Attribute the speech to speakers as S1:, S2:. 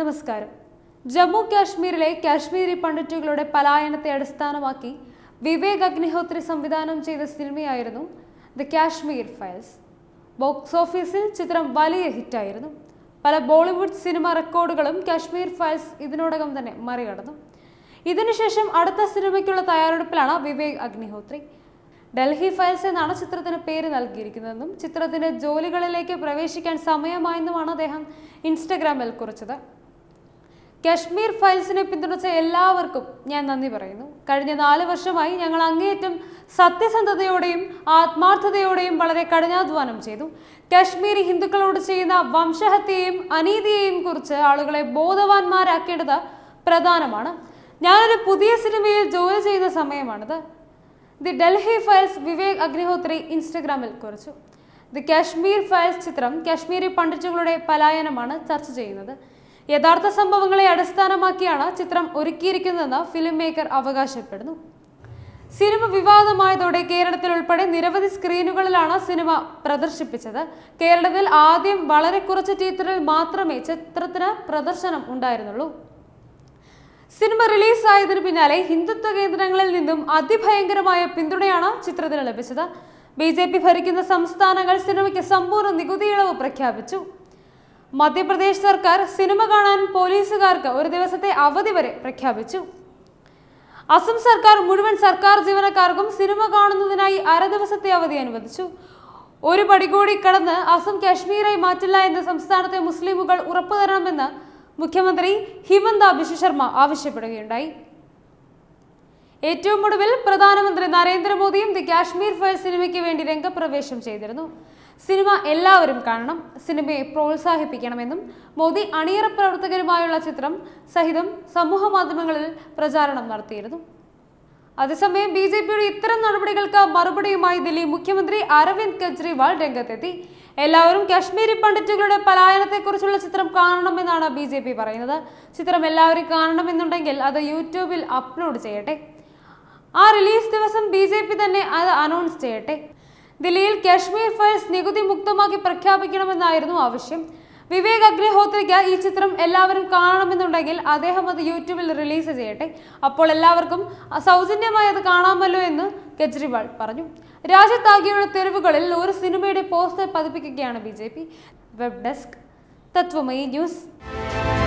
S1: നമസ്കാരം ജമ്മു കാശ്മീരിലെ കാശ്മീരി പണ്ഡിറ്റുകളുടെ പലായനത്തെ അടിസ്ഥാനമാക്കി വിവേക് അഗ്നിഹോത്രി സംവിധാനം ചെയ്ത സിനിമയായിരുന്നു ദ കാശ്മീർ ഫയൽസ് ബോക്സ് ഓഫീസിൽ ചിത്രം വലിയ ഹിറ്റായിരുന്നു പല ബോളിവുഡ് സിനിമ റെക്കോർഡുകളും കാശ്മീർ ഫയൽസ് ഇതിനോടകം തന്നെ മറികടന്നു ഇതിനുശേഷം അടുത്ത സിനിമയ്ക്കുള്ള തയ്യാറെടുപ്പിലാണ് വിവേക് അഗ്നിഹോത്രി ഡൽഹി ഫയൽസ് എന്നാണ് ചിത്രത്തിന് പേര് നൽകിയിരിക്കുന്നതെന്നും ചിത്രത്തിന്റെ ജോലികളിലേക്ക് പ്രവേശിക്കാൻ സമയമായെന്നുമാണ് അദ്ദേഹം ഇൻസ്റ്റഗ്രാമിൽ കുറിച്ചത് കശ്മീർ ഫയൽസിനെ പിന്തുണച്ച എല്ലാവർക്കും ഞാൻ നന്ദി പറയുന്നു കഴിഞ്ഞ നാല് വർഷമായി ഞങ്ങൾ അങ്ങേയറ്റം സത്യസന്ധതയോടെയും ആത്മാർത്ഥതയോടെയും വളരെ കഠിനാധ്വാനം ചെയ്തു കശ്മീരി ഹിന്ദുക്കളോട് ചെയ്യുന്ന വംശഹത്യയെയും അനീതിയെയും കുറിച്ച് ആളുകളെ ബോധവാന്മാരാക്കേണ്ടത് പ്രധാനമാണ് ഞാനൊരു പുതിയ സിനിമയിൽ ജോലി ചെയ്യുന്ന സമയമാണിത് ദി ഡൽഹി ഫയൽസ് വിവേക് അഗ്നിഹോത്രി ഇൻസ്റ്റഗ്രാമിൽ കുറിച്ചു ദി കാശ്മീർ ഫയൽസ് ചിത്രം കാശ്മീരി പണ്ഡിറ്റുകളുടെ പലായനമാണ് ചർച്ച ചെയ്യുന്നത് യഥാർത്ഥ സംഭവങ്ങളെ അടിസ്ഥാനമാക്കിയാണ് ചിത്രം ഒരുക്കിയിരിക്കുന്നതെന്ന് ഫിലിം മേക്കർ അവകാശപ്പെടുന്നു സിനിമ വിവാദമായതോടെ കേരളത്തിൽ ഉൾപ്പെടെ നിരവധി സ്ക്രീനുകളിലാണ് സിനിമ പ്രദർശിപ്പിച്ചത് കേരളത്തിൽ ആദ്യം വളരെ കുറച്ച് തിയേറ്ററിൽ മാത്രമേ ചിത്രത്തിന് പ്രദർശനം ഉണ്ടായിരുന്നുള്ളൂ സിനിമ റിലീസായതിനു പിന്നാലെ ഹിന്ദുത്വ കേന്ദ്രങ്ങളിൽ നിന്നും അതിഭയങ്കരമായ പിന്തുണയാണ് ചിത്രത്തിന് ലഭിച്ചത് ബി ഭരിക്കുന്ന സംസ്ഥാനങ്ങൾ സിനിമയ്ക്ക് സമ്പൂർണ്ണ നികുതി ഇളവ് പ്രഖ്യാപിച്ചു മധ്യപ്രദേശ് സർക്കാർ സിനിമ കാണാൻ പോലീസുകാർക്ക് ഒരു ദിവസത്തെ അവധി വരെ പ്രഖ്യാപിച്ചു അസം സർക്കാർ മുഴുവൻ സർക്കാർ ജീവനക്കാർക്കും സിനിമ കാണുന്നതിനായി അര ദിവസത്തെ അവധി അനുവദിച്ചു ഒരു പടി കൂടി കടന്ന് അസം കാശ്മീരായി മാറ്റില്ല എന്ന് സംസ്ഥാനത്തെ മുസ്ലിമുകൾ ഉറപ്പു തരണമെന്ന് മുഖ്യമന്ത്രി ഹിമന്ത ബിശ്വ ശർമ്മ ആവശ്യപ്പെടുകയുണ്ടായി ഏറ്റവും ഒടുവിൽ പ്രധാനമന്ത്രി നരേന്ദ്രമോദിയും ദി കാശ്മീർ ഫയൽ സിനിമയ്ക്ക് വേണ്ടി രംഗപ്രവേശം ചെയ്തിരുന്നു സിനിമ എല്ലാവരും കാണണം സിനിമയെ പ്രോത്സാഹിപ്പിക്കണമെന്നും മോദി അണിയറ പ്രവർത്തകരുമായുള്ള ചിത്രം സഹിതം സമൂഹ മാധ്യമങ്ങളിൽ പ്രചാരണം നടത്തിയിരുന്നു അതേസമയം ബി ജെ പിയുടെ ഇത്തരം നടപടികൾക്ക് മറുപടിയുമായി ദില്ലി മുഖ്യമന്ത്രി അരവിന്ദ് കെജ്രിവാൾ രംഗത്തെത്തി എല്ലാവരും കാശ്മീരി പണ്ഡിറ്റുകളുടെ പലായനത്തെക്കുറിച്ചുള്ള ചിത്രം കാണണമെന്നാണ് ബി ജെ പി പറയുന്നത് ചിത്രം എല്ലാവരും കാണണമെന്നുണ്ടെങ്കിൽ അത് യൂട്യൂബിൽ അപ്ലോഡ് ചെയ്യട്ടെ ആ റിലീസ് ദിവസം ബി തന്നെ അത് അനൗൺസ് ചെയ്യട്ടെ ദില്ലിയിൽ കാശ്മീർ ഫയൽസ് നികുതി മുക്തമാക്കി പ്രഖ്യാപിക്കണമെന്നായിരുന്നു ആവശ്യം വിവേക് അഗ്നിഹോത്രയ്ക്ക് ഈ ചിത്രം എല്ലാവരും കാണണമെന്നുണ്ടെങ്കിൽ അദ്ദേഹം അത് യൂട്യൂബിൽ റിലീസ് ചെയ്യട്ടെ അപ്പോൾ എല്ലാവർക്കും സൗജന്യമായി അത് കാണാമല്ലോ എന്ന് കെജ്രിവാൾ പറഞ്ഞു രാജ്യത്താകെയുള്ള തെരുവുകളിൽ ഒരു സിനിമയുടെ പോസ്റ്റർ പതിപ്പിക്കുകയാണ് B web desk Tatwamayi news